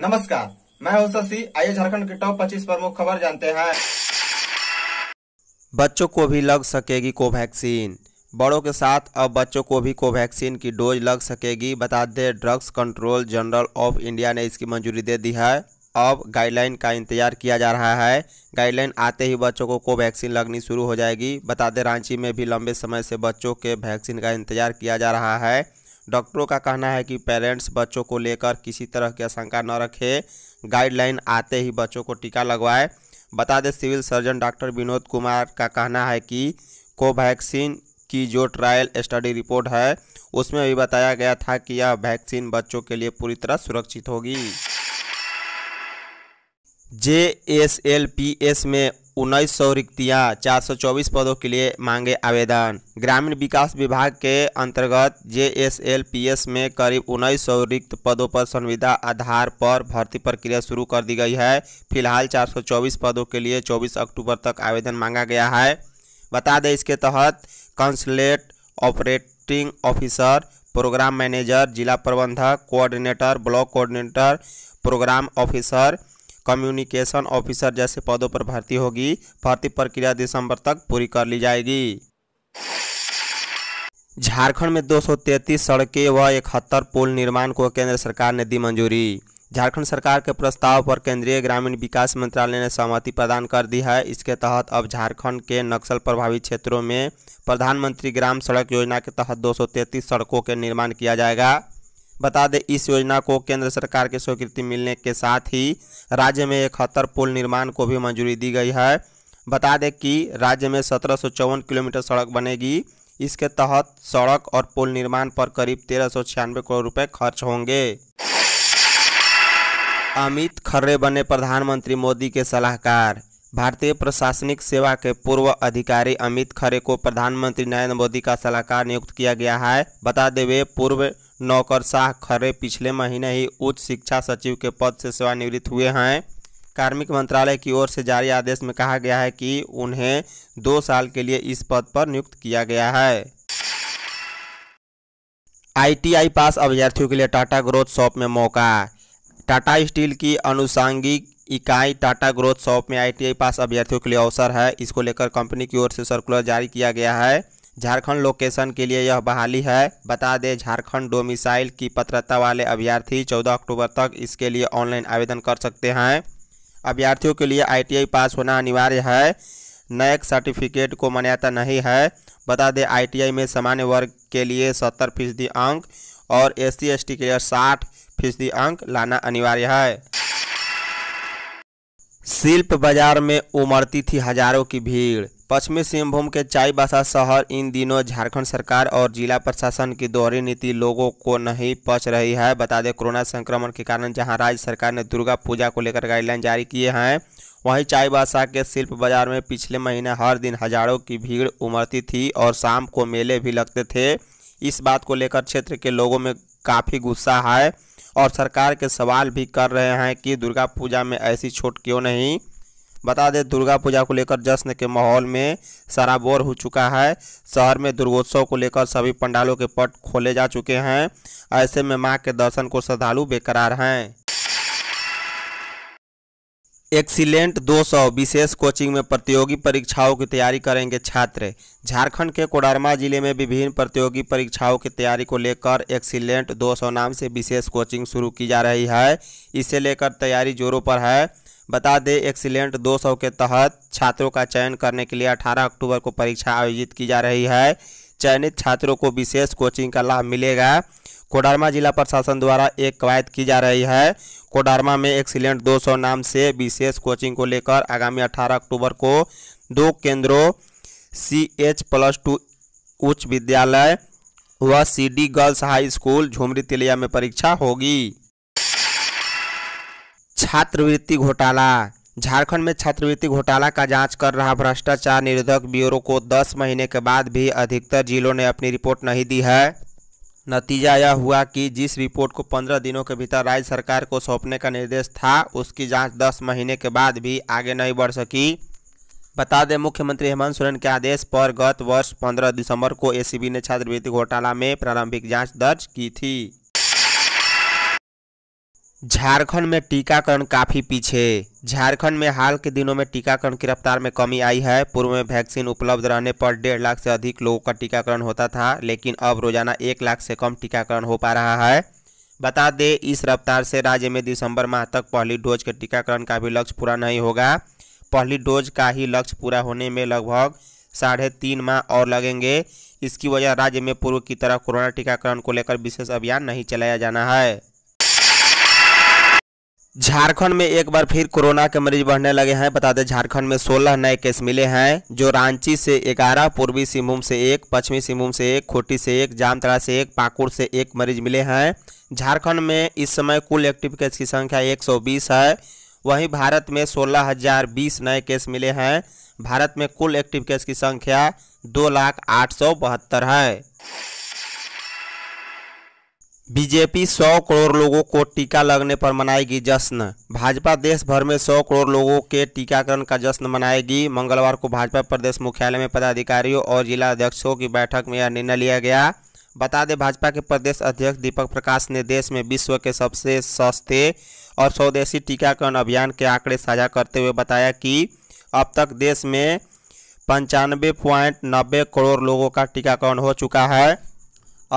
नमस्कार मैं हूं शशि आइए झारखंड के टॉप 25 प्रमुख खबर जानते हैं बच्चों को भी लग सकेगी कोवैक्सीन बड़ों के साथ अब बच्चों को भी कोवैक्सीन की डोज लग सकेगी बता दें drugs control general of India ने इसकी मंजूरी दे दी है अब गाइडलाइन का इंतजार किया जा रहा है गाइडलाइन आते ही बच्चों को कोवैक्सीन लगनी शुरू हो जाएगी बता दें रांची में भी लंबे समय से बच्चों के वैक्सीन का इंतजार किया जा रहा है डॉक्टरों का कहना है कि पेरेंट्स बच्चों को लेकर किसी तरह की आशंका न रखें गाइडलाइन आते ही बच्चों को टीका लगवाए बता दें civil surgeon doctor Vinod Kumar का कहना है कि कोवैक्सीन की जो ट्रायल स्टडी रिपोर्ट है उसमें भी बताया गया था कि यह वैक्सीन बच्चों के लिए पूरी तरह सुरक्षित होगी J S L P S में उन्नीस सौ रिक्तियाँ चार सौ चौबीस पदों के लिए मांगे आवेदन ग्रामीण विकास विभाग के अंतर्गत J S L P S में करीब उन्नीस सौ रिक्त पदों पर संविदा आधार पर भर्ती प्रक्रिया शुरू कर दी गई है फिलहाल चार सौ चौबीस पदों के लिए चौबीस अक्टूबर तक आवेदन मांगा गया है बता दें इसके तहत consulate operating officer programme manager जिला प्रबंधक coordinator block coordinator programme officer communication officer जैसे पदों पर भर्ती होगी भर्ती प्रक्रिया दिसंबर तक पूरी कर ली जाएगी झारखंड में 233 सड़कें व इकहत्तर पुल निर्माण को केंद्र सरकार ने दी मंजूरी झारखंड सरकार के प्रस्ताव पर केंद्रीय ग्रामीण विकास मंत्रालय ने सहमति प्रदान कर दी है इसके तहत अब झारखंड के नक्सल प्रभावित क्षेत्रों में प्रधानमंत्री ग्राम सड़क योजना के तहत 233 सड़कों के निर्माण किया जाएगा बता दें इस योजना को केंद्र सरकार की स्वीकृति मिलने के साथ ही राज्य में इकहत्तर पुल निर्माण को भी मंजूरी दी गई है बता दें कि राज्य में सत्रह किलोमीटर सड़क बनेगी इसके तहत सड़क और पुल निर्माण पर करीब तेरह करोड़ रुपए खर्च होंगे अमित खर्रे बने प्रधानमंत्री मोदी के सलाहकार भारतीय प्रशासनिक सेवा के पूर्व अधिकारी अमित खरे को प्रधानमंत्री नरेंद्र मोदी का सलाहकार नियुक्त किया गया है बता दें वे पूर्व नौकर शाह खरे पिछले महीने ही उच्च शिक्षा सचिव के पद से सेवानिवृत्त हुए हैं कार्मिक मंत्रालय की ओर से जारी आदेश में कहा गया है कि उन्हें दो साल के लिए इस पद पर नियुक्त किया गया है आईटीआई पास अभ्यर्थियों के लिए टाटा ग्रोथ शॉप में मौका टाटा स्टील की अनुषांगिक इकाई टाटा ग्रोथ शॉप में आईटीआई पास अभ्यर्थियों के लिए अवसर है इसको लेकर कंपनी की ओर से सर्कुलर जारी किया गया है झारखंड लोकेशन के लिए यह बहाली है बता दें झारखंड डोमिसाइल की पत्रता वाले अभ्यर्थी 14 अक्टूबर तक इसके लिए ऑनलाइन आवेदन कर सकते हैं अभ्यर्थियों के लिए आईटीआई पास होना अनिवार्य है नैक सर्टिफिकेट को मान्यता नहीं है बता दें आईटीआई में सामान्य वर्ग के लिए सत्तर फीसदी अंक और एस सी के लिए साठ फीसदी अंक लाना अनिवार्य है शिल्प बाजार में उमड़ती थी हजारों की भीड़ पश्चिमी सिंहभूम के चाईबासा शहर इन दिनों झारखंड सरकार और जिला प्रशासन की दोहरी नीति लोगों को नहीं पच रही है बता दें कोरोना संक्रमण के कारण जहां राज्य सरकार ने दुर्गा पूजा को लेकर गाइडलाइन जारी किए हैं वहीं चाईबासा के शिल्प बाजार में पिछले महीने हर दिन हजारों की भीड़ उमड़ती थी और शाम को मेले भी लगते थे इस बात को लेकर क्षेत्र के लोगों में काफ़ी गुस्सा है और सरकार के सवाल भी कर रहे हैं कि दुर्गा पूजा में ऐसी छूट क्यों नहीं बता दें दुर्गा पूजा को लेकर जश्न के माहौल में बोर हो चुका है शहर में दुर्गोत्सव को लेकर सभी पंडालों के पट खोले जा चुके हैं ऐसे में मां के दर्शन को श्रद्धालु बेकरार हैं एक्सीलेंट 200 विशेष कोचिंग में प्रतियोगी परीक्षाओं की तैयारी करेंगे छात्र झारखंड के कोडरमा जिले में विभिन्न प्रतियोगी परीक्षाओं की तैयारी को लेकर एक्सीलेंट 200 नाम से विशेष कोचिंग शुरू की जा रही है इसे लेकर तैयारी जोरों पर है बता दें एक्सीलेंट 200 के तहत छात्रों का चयन करने के लिए 18 अक्टूबर को परीक्षा आयोजित की जा रही है चयनित छात्रों को विशेष कोचिंग का लाभ मिलेगा कोडरमा जिला प्रशासन द्वारा एक कवायद की जा रही है कोडरमा में एक्सीलेंट 200 नाम से विशेष कोचिंग को लेकर आगामी 18 अक्टूबर को दो केंद्रों सी एच प्लस टू उच्च विद्यालय व C D girls high school Jhumri Telaiya में परीक्षा होगी छात्रवृत्ति घोटाला झारखंड में छात्रवृत्ति घोटाला का जांच कर रहा भ्रष्टाचार निरोधक ब्यूरो को 10 महीने के बाद भी अधिकतर जिलों ने अपनी रिपोर्ट नहीं दी है नतीजा यह हुआ कि जिस रिपोर्ट को 15 दिनों के भीतर राज्य सरकार को सौंपने का निर्देश था उसकी जांच 10 महीने के बाद भी आगे नहीं बढ़ सकी बता दें मुख्यमंत्री हेमंत सोरेन के आदेश पर गत वर्ष पंद्रह दिसंबर को ए ने छात्रवृत्ति घोटाला में प्रारंभिक जाँच दर्ज की थी झारखंड में टीकाकरण काफ़ी पीछे झारखंड में हाल के दिनों में टीकाकरण की रफ्तार में कमी आई है पूर्व में वैक्सीन उपलब्ध रहने पर डेढ़ लाख से अधिक लोगों का टीकाकरण होता था लेकिन अब रोजाना एक लाख से कम टीकाकरण हो पा रहा है बता दें इस रफ्तार से राज्य में दिसंबर माह तक पहली डोज के टीकाकरण का भी लक्ष्य पूरा नहीं होगा पहली डोज का ही लक्ष्य पूरा होने में लगभग साढ़े तीन माह और लगेंगे इसकी वजह राज्य में पूर्व की तरह कोरोना टीकाकरण को लेकर विशेष अभियान नहीं चलाया जाना है झारखंड में एक बार फिर कोरोना के मरीज बढ़ने लगे हैं बता दें झारखंड में 16 नए केस मिले हैं जो रांची से 11, पूर्वी सिंहभूम से एक पश्चिमी सिंहभूम से एक खोटी से एक जामतरा से एक पाकुड़ से एक मरीज मिले हैं झारखंड में इस समय कुल एक्टिव केस की संख्या 120 है वहीं भारत में सोलह नए केस मिले हैं भारत में कुल एक्टिव केस की संख्या दो लाख आठ सौ बहत्तर है बीजेपी 100 करोड़ लोगों को टीका लगने पर मनाएगी जश्न भाजपा देश भर में 100 करोड़ लोगों के टीकाकरण का जश्न मनाएगी मंगलवार को भाजपा प्रदेश मुख्यालय में पदाधिकारियों और जिला अध्यक्षों की बैठक में यह निर्णय लिया गया बता दें भाजपा के प्रदेश अध्यक्ष दीपक प्रकाश ने देश में विश्व के सबसे सस्ते और स्वदेशी टीकाकरण अभियान के आंकड़े साझा करते हुए बताया कि अब तक देश में पंचानवे नब्बे करोड़ लोगों का टीकाकरण हो चुका है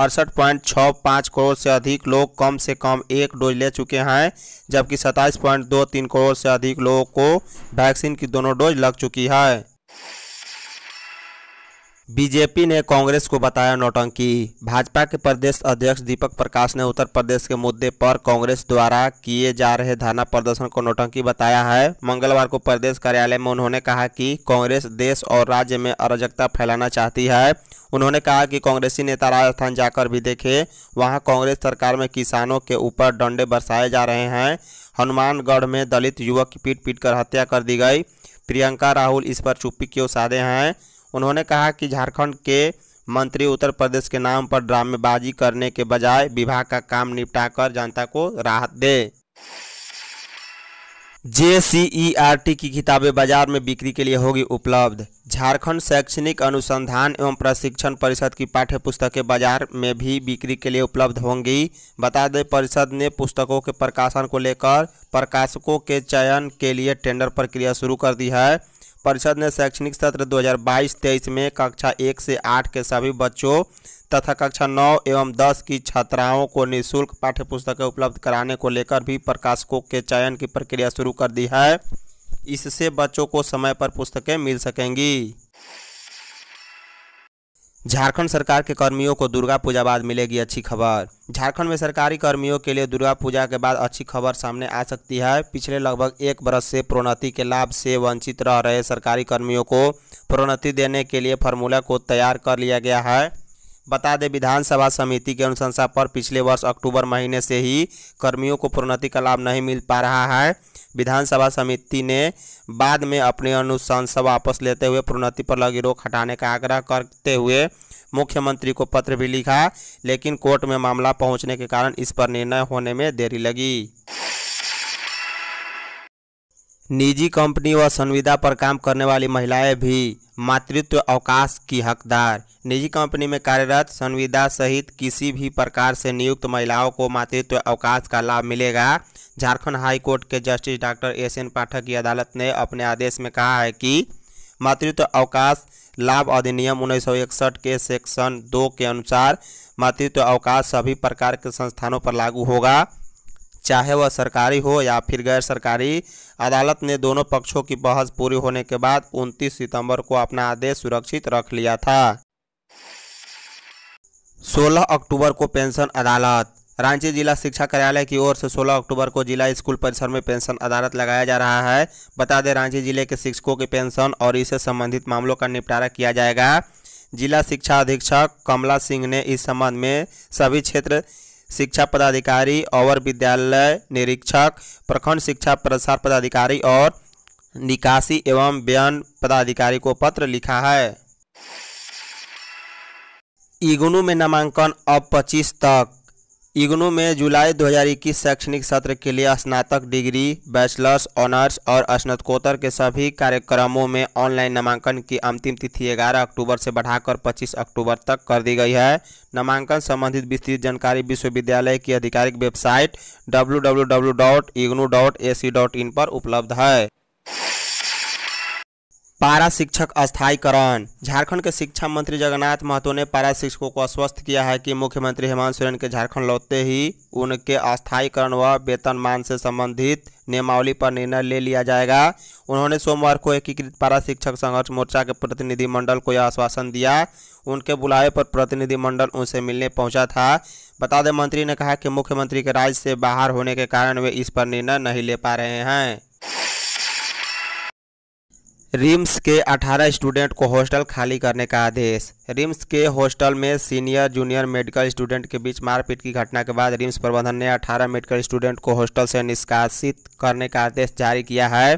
अड़सठ पॉइंट छः पाँच करोड़ से अधिक लोग कम से कम एक डोज ले चुके हैं जबकि सत्ताईस पॉइंट दो तीन करोड़ से अधिक लोगों को वैक्सीन की दोनों डोज लग चुकी है बीजेपी ने कांग्रेस को बताया नौटंकी भाजपा के प्रदेश अध्यक्ष दीपक प्रकाश ने उत्तर प्रदेश के मुद्दे पर कांग्रेस द्वारा किए जा रहे धरना प्रदर्शन को नौटंकी बताया है मंगलवार को प्रदेश कार्यालय में उन्होंने कहा कि कांग्रेस देश और राज्य में अराजकता फैलाना चाहती है उन्होंने कहा कि कांग्रेसी नेता राजस्थान जाकर भी देखे वहाँ कांग्रेस सरकार में किसानों के ऊपर डंडे बरसाए जा रहे हैं हनुमानगढ़ में दलित युवक की पीट पीट कर हत्या कर दी गई प्रियंका राहुल इस पर चुप्पी क्यों साधे हैं उन्होंने कहा कि झारखंड के मंत्री उत्तर प्रदेश के नाम पर ड्रामेबाजी करने के बजाय विभाग का काम निपटाकर जनता को राहत दे जे की किताबें बाजार में बिक्री के लिए होगी उपलब्ध झारखंड शैक्षणिक अनुसंधान एवं प्रशिक्षण परिषद की पाठ्य पुस्तकें बाजार में भी बिक्री के लिए उपलब्ध होंगी बता दें परिषद ने पुस्तकों के प्रकाशन को लेकर प्रकाशकों के चयन के लिए टेंडर प्रक्रिया शुरू कर दी है परिषद ने शैक्षणिक सत्र 2022-23 में कक्षा एक से आठ के सभी बच्चों तथा कक्षा नौ एवं दस की छात्राओं को निःशुल्क पाठ्य पुस्तकें उपलब्ध कराने को लेकर भी प्रकाशकों के चयन की प्रक्रिया शुरू कर दी है इससे बच्चों को समय पर पुस्तकें मिल सकेंगी झारखंड सरकार के कर्मियों को दुर्गा पूजा बाद मिलेगी अच्छी खबर झारखंड में सरकारी कर्मियों के लिए दुर्गा पूजा के बाद अच्छी खबर सामने आ सकती है पिछले लगभग एक बरस से प्रोन्नति के लाभ से वंचित रह रहे सरकारी कर्मियों को प्रोन्नति देने के लिए फार्मूला को तैयार कर लिया गया है बता दें विधानसभा समिति के अनुशंसा पर पिछले वर्ष अक्टूबर महीने से ही कर्मियों को प्रोन्नति का लाभ नहीं मिल पा रहा है विधानसभा समिति ने बाद में अपनी अनुशंसा वापस लेते हुए प्रोन्नति पर लगी रोक हटाने का आग्रह करते हुए मुख्यमंत्री को पत्र भी लिखा लेकिन कोर्ट में मामला पहुंचने के कारण इस पर निर्णय होने में देरी लगी निजी कंपनी व संविदा पर काम करने वाली महिलाएं भी मातृत्व अवकाश की हकदार निजी कंपनी में कार्यरत संविदा सहित किसी भी प्रकार से नियुक्त महिलाओं को मातृत्व अवकाश का लाभ मिलेगा झारखंड हाई कोर्ट के justice doctor S N Pathak की अदालत ने अपने आदेश में कहा है कि मातृत्व अवकाश लाभ अधिनियम उन्नीस के सेक्शन दो के अनुसार मातृत्व अवकाश सभी प्रकार के संस्थानों पर लागू होगा चाहे वह सरकारी हो या फिर गैर सरकारी अदालत ने दोनों पक्षों की बहस पूरी होने के बाद 29 सितंबर को अपना आदेश सुरक्षित रख लिया था 16 अक्टूबर को पेंशन अदालत रांची जिला शिक्षा कार्यालय की ओर से 16 अक्टूबर को जिला स्कूल परिसर में पेंशन अदालत लगाया जा रहा है बता दें रांची जिले के शिक्षकों की पेंशन और इससे संबंधित मामलों का निपटारा किया जाएगा जिला शिक्षा अधीक्षक कमला सिंह ने इस संबंध में सभी क्षेत्र शिक्षा पदाधिकारी और विद्यालय निरीक्षक प्रखंड शिक्षा प्रसार पदाधिकारी और निकासी एवं बयान पदाधिकारी को पत्र लिखा है इगुनू में नामांकन अब 25 तक इग्नू में जुलाई 2021 शैक्षणिक सत्र के लिए स्नातक डिग्री बैचलर्स ऑनर्स और स्नातकोत्तर के सभी कार्यक्रमों में ऑनलाइन नामांकन की अंतिम तिथि 11 अक्टूबर से बढ़ाकर 25 अक्टूबर तक कर दी गई है नामांकन संबंधित विस्तृत जानकारी विश्वविद्यालय की आधिकारिक वेबसाइट डब्ल्यू पर उपलब्ध है पारा शिक्षक अस्थायीकरण झारखंड के शिक्षा मंत्री जगन्नाथ महतो ने पारा शिक्षकों को आश्वस्त किया है कि मुख्यमंत्री हेमंत सोरेन के झारखंड लौटते ही उनके अस्थायीकरण व वेतनमान से संबंधित नियमावली पर निर्णय ले लिया जाएगा उन्होंने सोमवार को एकीकृत पारा शिक्षक संघर्ष मोर्चा के प्रतिनिधिमंडल को यह आश्वासन दिया उनके बुलावे पर प्रतिनिधिमंडल उनसे मिलने पहुँचा था बता दें मंत्री ने कहा कि मुख्यमंत्री के राज्य से बाहर होने के कारण वे इस पर निर्णय नहीं ले पा रहे हैं रिम्स के 18 स्टूडेंट को हॉस्टल खाली करने का आदेश रिम्स के हॉस्टल में सीनियर जूनियर मेडिकल स्टूडेंट के बीच मारपीट की घटना के बाद रिम्स प्रबंधन ने 18 मेडिकल स्टूडेंट को हॉस्टल से निष्कासित करने का आदेश जारी किया है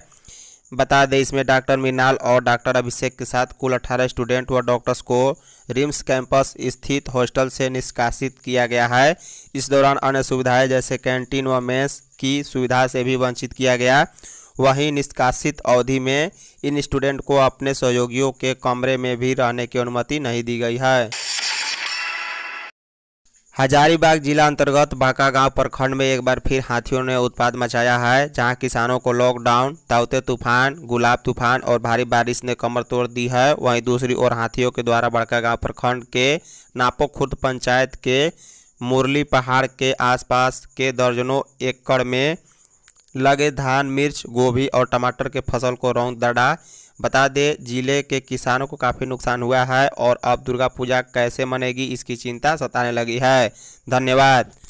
बता दें इसमें डॉक्टर मीनाल और डॉक्टर अभिषेक के साथ कुल 18 स्टूडेंट व डॉक्टर्स को रिम्स कैंपस स्थित हॉस्टल से निष्कासित किया गया है इस दौरान अन्य सुविधाएं जैसे कैंटीन व मेस की सुविधा से भी वंचित किया गया वहीं निष्कासित अवधि में इन स्टूडेंट को अपने सहयोगियों के कमरे में भी रहने की अनुमति नहीं दी गई है हजारीबाग जिला अंतर्गत भाका गांव प्रखंड में एक बार फिर हाथियों ने उत्पाद मचाया है जहां किसानों को लॉकडाउन तावते तूफान गुलाब तूफान और भारी बारिश ने कमर तोड़ दी है वहीं दूसरी ओर हाथियों के द्वारा बड़का गांव प्रखंड के नापो खुर्द पंचायत के मुरली पहाड़ के आसपास के दर्जनों एकड़ में लगे धान मिर्च गोभी और टमाटर के फसल को रौंद दड़ा बता दे जिले के किसानों को काफ़ी नुकसान हुआ है और अब दुर्गा पूजा कैसे मनेगी इसकी चिंता सताने लगी है धन्यवाद